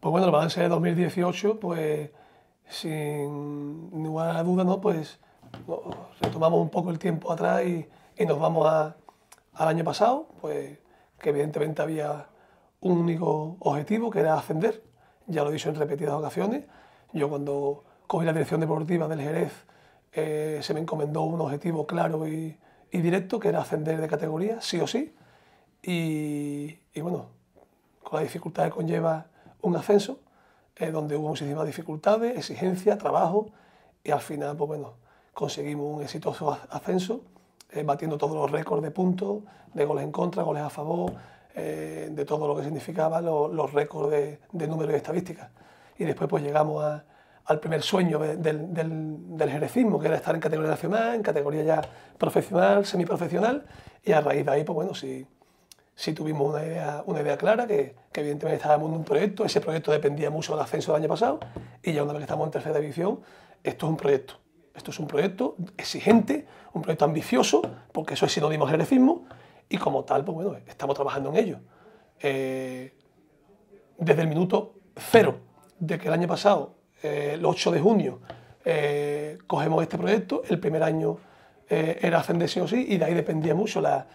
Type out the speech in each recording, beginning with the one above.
Pues bueno, el balance de 2018, pues sin ninguna duda, ¿no? Pues retomamos un poco el tiempo atrás y, nos vamos al año pasado, pues que evidentemente había un único objetivo, que era ascender. Ya lo he dicho en repetidas ocasiones. Yo cuando cogí la dirección deportiva del Jerez, eh, se me encomendó un objetivo claro y, directo, que era ascender de categoría, sí o sí. Y, y bueno, con la dificultad que conlleva un ascenso eh, donde hubo muchísimas dificultades, exigencia, trabajo y al final, pues bueno, conseguimos un exitoso ascenso, eh, batiendo todos los récords de puntos, de goles en contra, goles a favor, eh, de todo lo que significaba los récords de, números y estadísticas. Y después pues llegamos al primer sueño del, del, del jerecismo, que era estar en categoría nacional, en categoría ya profesional, semiprofesional, y a raíz de ahí, pues bueno, sí si tuvimos una idea, clara, que, evidentemente estábamos en un proyecto, ese proyecto dependía mucho del ascenso del año pasado, y ya una vez que estamos en tercera división, esto es un proyecto. Esto es un proyecto exigente, un proyecto ambicioso, porque eso es sinónimo de jerezismo, y como tal, pues bueno, estamos trabajando en ello. Eh, desde el minuto cero de que el año pasado, eh, el 8 de junio, eh, cogemos este proyecto, el primer año era ascender sí o sí, y de ahí dependía mucho la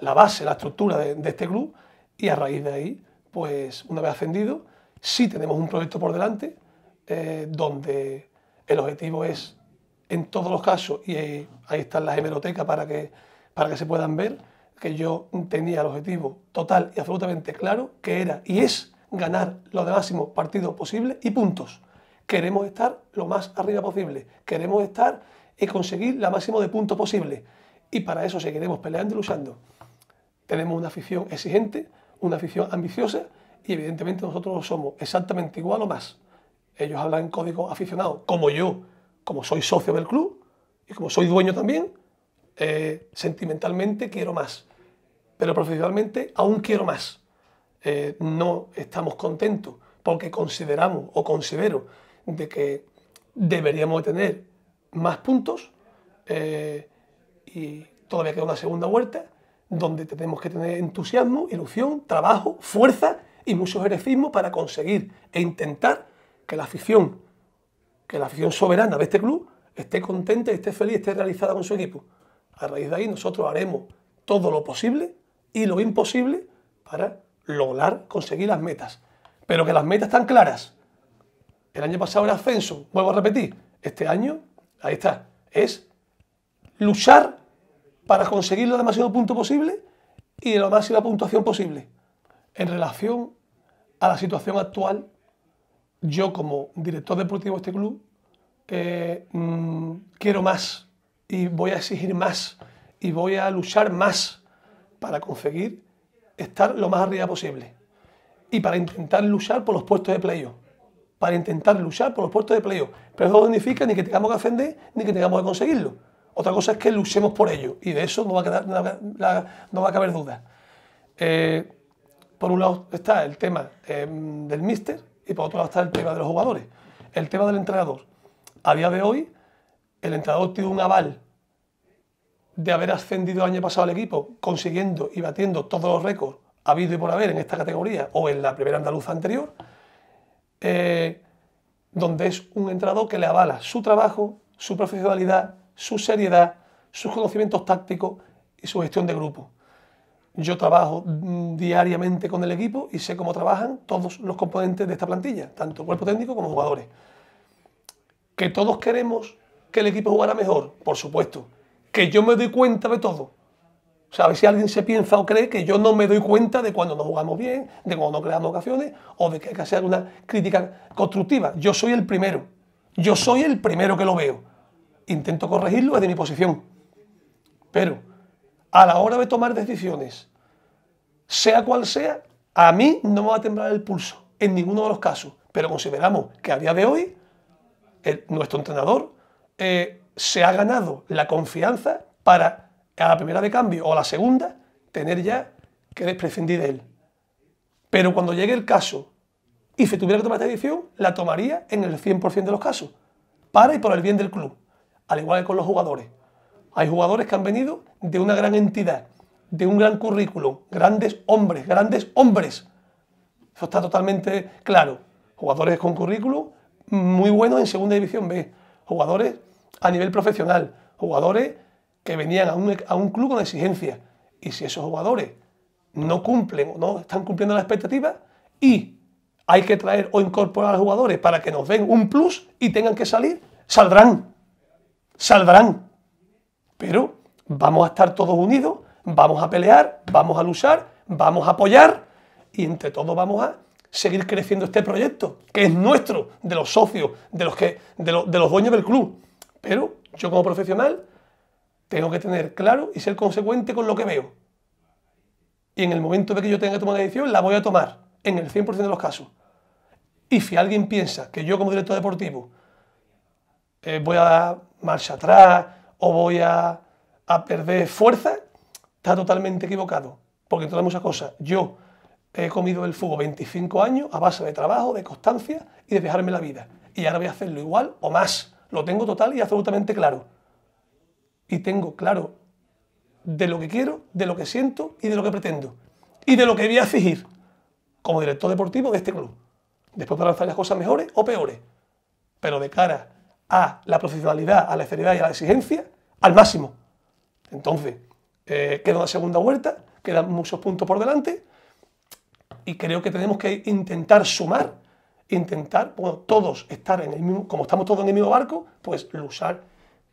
la, base, la estructura de, este club y a raíz de ahí, pues una vez ascendido, sí tenemos un proyecto por delante eh, donde el objetivo es, en todos los casos, y ahí, están las hemerotecas para que, para que se puedan ver, que yo tenía el objetivo total y absolutamente claro, que era y es ganar los máximo partido posible y puntos. Queremos estar lo más arriba posible, queremos estar y conseguir la máximo de puntos posible. Y para eso seguiremos peleando y luchando. Tenemos una afición exigente, una afición ambiciosa y evidentemente nosotros somos exactamente igual o más. Ellos hablan en código aficionado, como yo, como soy socio del club y como soy dueño también, eh, sentimentalmente quiero más, pero profesionalmente aún quiero más. Eh, no estamos contentos porque consideramos o considero de que deberíamos tener más puntos eh, y todavía queda una segunda vuelta donde tenemos que tener entusiasmo, ilusión, trabajo, fuerza y mucho heroísmo para conseguir e intentar que la afición, que la afición soberana de este club esté contenta, esté feliz, esté realizada con su equipo. A raíz de ahí nosotros haremos todo lo posible y lo imposible para lograr conseguir las metas. Pero que las metas están claras. El año pasado era ascenso, vuelvo a repetir. Este año, ahí está, es luchar para conseguir lo máximo punto posible y la máxima puntuación posible. En relación a la situación actual, yo como director deportivo de este club eh, mm, quiero más y voy a exigir más y voy a luchar más para conseguir estar lo más arriba posible y para intentar luchar por los puestos de playo Para intentar luchar por los puestos de play-off. Pero eso no significa ni que tengamos que ascender ni que tengamos que conseguirlo otra cosa es que luchemos por ello y de eso no va a, caber duda. Eh, por un lado está el tema eh, del míster y por otro lado está el tema de los jugadores. El tema del entrenador. A día de hoy, el entrenador tiene un aval de haber ascendido el año pasado al equipo, consiguiendo y batiendo todos los récords habido y por haber en esta categoría o en la primera andaluza anterior, eh, donde es un entrenador que le avala su trabajo, su profesionalidad, su seriedad, sus conocimientos tácticos y su gestión de grupo. Yo trabajo mm, diariamente con el equipo y sé cómo trabajan todos los componentes de esta plantilla, tanto cuerpo técnico como jugadores. Que todos queremos que el equipo jugara mejor, por supuesto. Que yo me doy cuenta de todo. O si alguien se piensa o cree que yo no me doy cuenta de cuando no jugamos bien, de cuando no creamos ocasiones o de que hay que hacer una crítica constructiva. Yo soy el primero. Yo soy el primero que lo veo intento corregirlo desde mi posición. Pero a la hora de tomar decisiones, sea cual sea, a mí no me va a temblar el pulso en ninguno de los casos. Pero consideramos que a día de hoy nuestro entrenador eh, se ha ganado la confianza para a la primera de cambio o a la segunda tener ya que desprescindir de él. Pero cuando llegue el caso y se tuviera que tomar esta decisión, la tomaría en el 100% de los casos, para y por el bien del club al igual que con los jugadores. Hay jugadores que han venido de una gran entidad, de un gran currículum, grandes hombres, grandes hombres. Eso está totalmente claro. Jugadores con currículum muy buenos en Segunda División B, jugadores a nivel profesional, jugadores que venían a un, club con exigencia. Y si esos jugadores no cumplen o no están cumpliendo las expectativas y hay que traer o incorporar a jugadores para que nos den un plus y tengan que salir, saldrán salvarán. Pero vamos a estar todos unidos, vamos a pelear, vamos a luchar, vamos a apoyar y entre todos vamos a seguir creciendo este proyecto, que es nuestro, de los socios, de los, que, de, los dueños del club. Pero yo como profesional tengo que tener claro y ser consecuente con lo que veo. Y en el momento de que yo tenga que tomar la decisión, la voy a tomar, en el 100% de los casos. Y si alguien piensa que yo como director deportivo eh, voy a marcha atrás o voy a, perder fuerza, está totalmente equivocado. Porque todas muchas cosas, yo he comido el fuego 25 años a base de trabajo, de constancia y de dejarme la vida. Y ahora voy a hacerlo igual o más. Lo tengo total y absolutamente claro. Y tengo claro de lo que quiero, de lo que siento y de lo que pretendo. Y de lo que voy a exigir como director deportivo de este club. Después para lanzar las cosas mejores o peores. Pero de cara a la profesionalidad, a la seriedad y a la exigencia al máximo. Entonces, eh, queda una segunda vuelta, quedan muchos puntos por delante y creo que tenemos que intentar sumar, intentar, bueno, todos estar en el mismo, como estamos todos en el mismo barco, pues luchar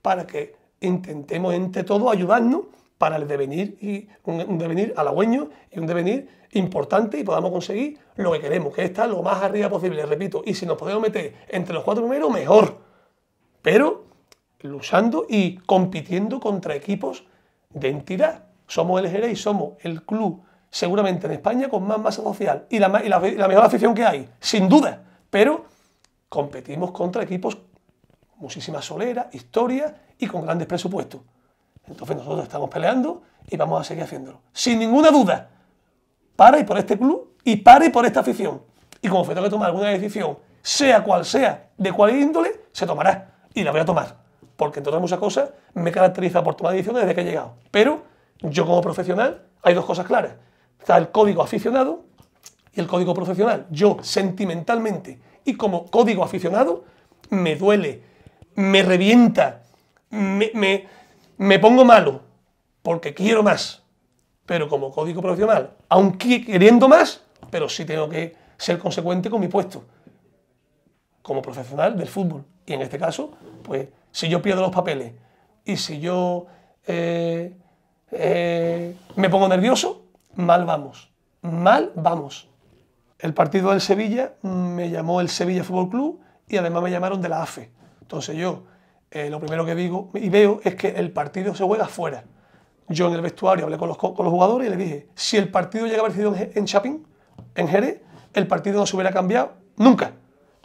para que intentemos entre todos ayudarnos para el devenir y un, devenir halagüeño y un devenir importante y podamos conseguir lo que queremos, que está lo más arriba posible, repito, y si nos podemos meter entre los cuatro primeros, mejor pero luchando y compitiendo contra equipos de entidad. Somos el y somos el club seguramente en España con más masa social y la, mejor afición que hay, sin duda, pero competimos contra equipos muchísima solera, historia y con grandes presupuestos. Entonces nosotros estamos peleando y vamos a seguir haciéndolo. Sin ninguna duda, para y por este club y pare y por esta afición. Y como se que tomar alguna decisión, sea cual sea, de cual índole, se tomará y la voy a tomar, porque entre otras muchas cosas me caracteriza por tomar decisiones desde que he llegado. Pero yo como profesional hay dos cosas claras. Está el código aficionado y el código profesional. Yo sentimentalmente y como código aficionado me duele, me revienta, me, me pongo malo, porque quiero más. Pero como código profesional, aunque queriendo más, pero sí tengo que ser consecuente con mi puesto como profesional del fútbol. Y en este caso, pues si yo pierdo los papeles y si yo eh, eh, me pongo nervioso, mal vamos, mal vamos. El partido del Sevilla mm, me llamó el Sevilla Fútbol Club y además me llamaron de la AFE. Entonces yo eh, lo primero que digo y veo es que el partido se juega fuera. Yo en el vestuario hablé con los, jugadores y les dije, si el partido llega a haber sido en, Chapin, en Jerez, el partido no se hubiera cambiado nunca.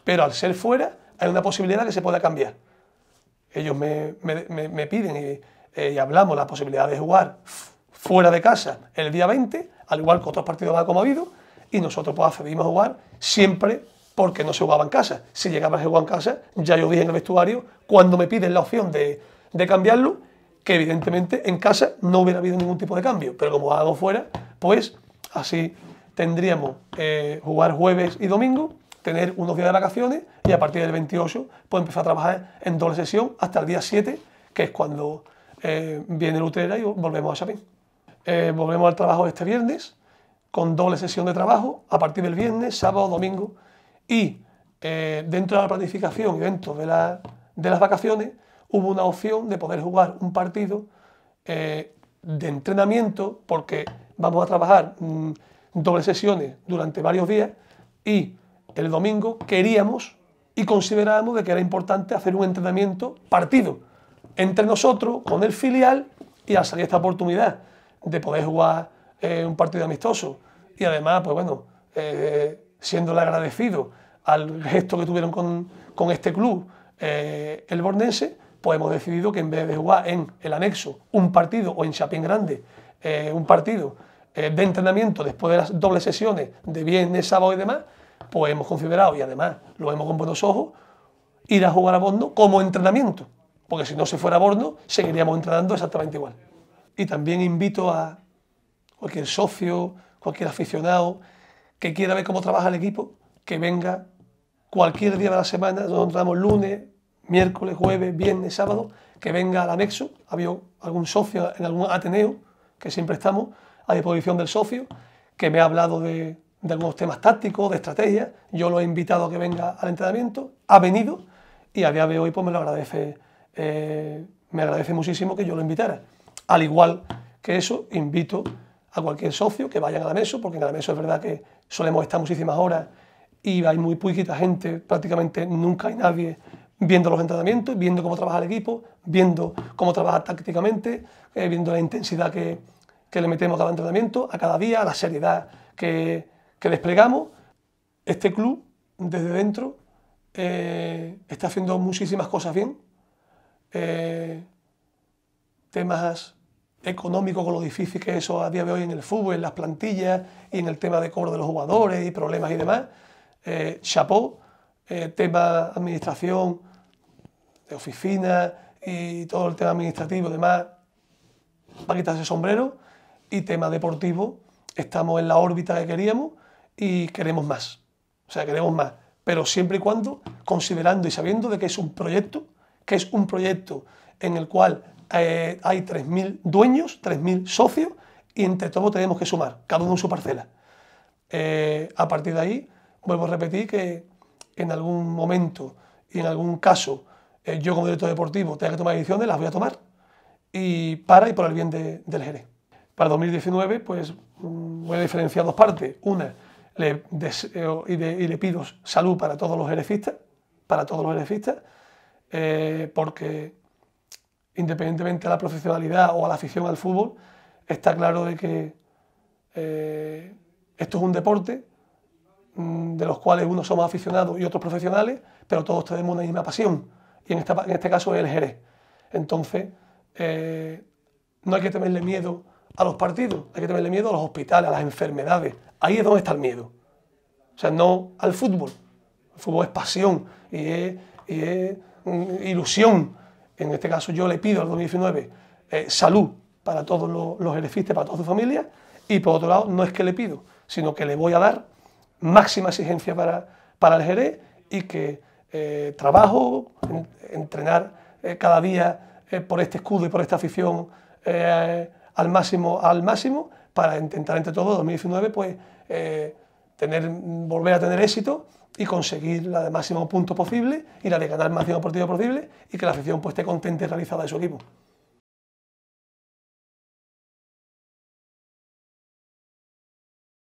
Pero al ser fuera, hay una posibilidad que se pueda cambiar. Ellos me, piden eh, y, hablamos la posibilidad de jugar fuera de casa el día 20, al igual que otros partidos más como ha habido, y nosotros pues accedimos jugar siempre porque no se jugaba en casa. Si llegaba a jugar en casa, ya yo dije en el vestuario, cuando me piden la opción de, cambiarlo, que evidentemente en casa no hubiera habido ningún tipo de cambio, pero como hago fuera, pues así tendríamos eh, jugar jueves y domingo tener unos días de vacaciones y a partir del 28 pues empezar a trabajar en doble sesión hasta el día 7, que es cuando eh, viene el y volvemos a Chapín. Eh, volvemos al trabajo este viernes con doble sesión de trabajo a partir del viernes, sábado, domingo y eh, dentro de la planificación y dentro de, de, las vacaciones hubo una opción de poder jugar un partido de entrenamiento porque vamos a trabajar mm, doble sesiones durante varios días y el domingo queríamos y considerábamos que era importante hacer un entrenamiento partido entre nosotros, con el filial, y al salir esta oportunidad de poder jugar eh, un partido amistoso. Y además, pues bueno, eh, siéndole agradecido al gesto que tuvieron con, este club, eh, el Bornense, pues hemos decidido que en vez de jugar en el anexo un partido o en Chapín Grande un partido de entrenamiento después de las dobles sesiones de viernes, sábado y demás, pues hemos considerado y además lo vemos con buenos ojos, ir a jugar a Borno como entrenamiento, porque si no se fuera a Borno seguiríamos entrenando exactamente igual. Y también invito a cualquier socio, cualquier aficionado que quiera ver cómo trabaja el equipo, que venga cualquier día de la semana, donde entramos lunes, miércoles, jueves, viernes, sábado, que venga al anexo, había algún socio en algún Ateneo, que siempre estamos a disposición del socio, que me ha hablado de, de algunos temas tácticos, de estrategia. Yo lo he invitado a que venga al entrenamiento, ha venido y a día de hoy pues me lo agradece, eh, me agradece muchísimo que yo lo invitara. Al igual que eso, invito a cualquier socio que vaya a la mesa, porque en la mesa es verdad que solemos estar muchísimas horas y hay muy poquita gente, prácticamente nunca hay nadie viendo los entrenamientos, viendo cómo trabaja el equipo, viendo cómo trabaja tácticamente, eh, viendo la intensidad que, que le metemos a cada entrenamiento, a cada día, a la seriedad que, que desplegamos, este club desde dentro eh, está haciendo muchísimas cosas bien. Eh, temas económicos con lo difícil que eso a día de hoy en el fútbol, en las plantillas y en el tema de cobro de los jugadores y problemas y demás. Eh, chapó, tema administración de oficina y todo el tema administrativo y demás, para quitarse sombrero. Y tema deportivo, estamos en la órbita que queríamos y queremos más. O sea, queremos más. Pero siempre y cuando considerando y sabiendo de que es un proyecto, que es un proyecto en el cual eh, hay 3.000 dueños, 3.000 socios y entre todos tenemos que sumar, cada uno su parcela. Eh, a partir de ahí, vuelvo a repetir que en algún momento y en algún caso eh, yo como director deportivo tenga que tomar decisiones, las voy a tomar y para y por el bien del Jerez. Para 2019 pues mm, voy a diferenciar dos partes. Una, le deseo y, le pido salud para todos los herefistas. para todos los herefistas, eh, porque independientemente de la profesionalidad o a la afición al fútbol, está claro de que eh, esto es un deporte mm, de los cuales unos somos aficionados y otros profesionales, pero todos tenemos una misma pasión, y en, este caso es el Jerez. Entonces, eh, no hay que tenerle miedo a los partidos, hay que tenerle miedo a los hospitales, a las enfermedades. Ahí es donde está el miedo. O sea, no al fútbol. El fútbol es pasión y es, mm, ilusión. En este caso yo le pido al 2019 eh, salud para todos los, los para toda su familia. Y por otro lado, no es que le pido, sino que le voy a dar máxima exigencia para, para el Jerez y que eh, trabajo, entrenar eh, cada día por este escudo y por esta afición al máximo, al máximo, para intentar entre todos 2019 pues eh, tener, volver a tener éxito y conseguir la de máximo punto posible y la de ganar el máximo partido posible y que la afición pues esté contenta y realizada de su equipo.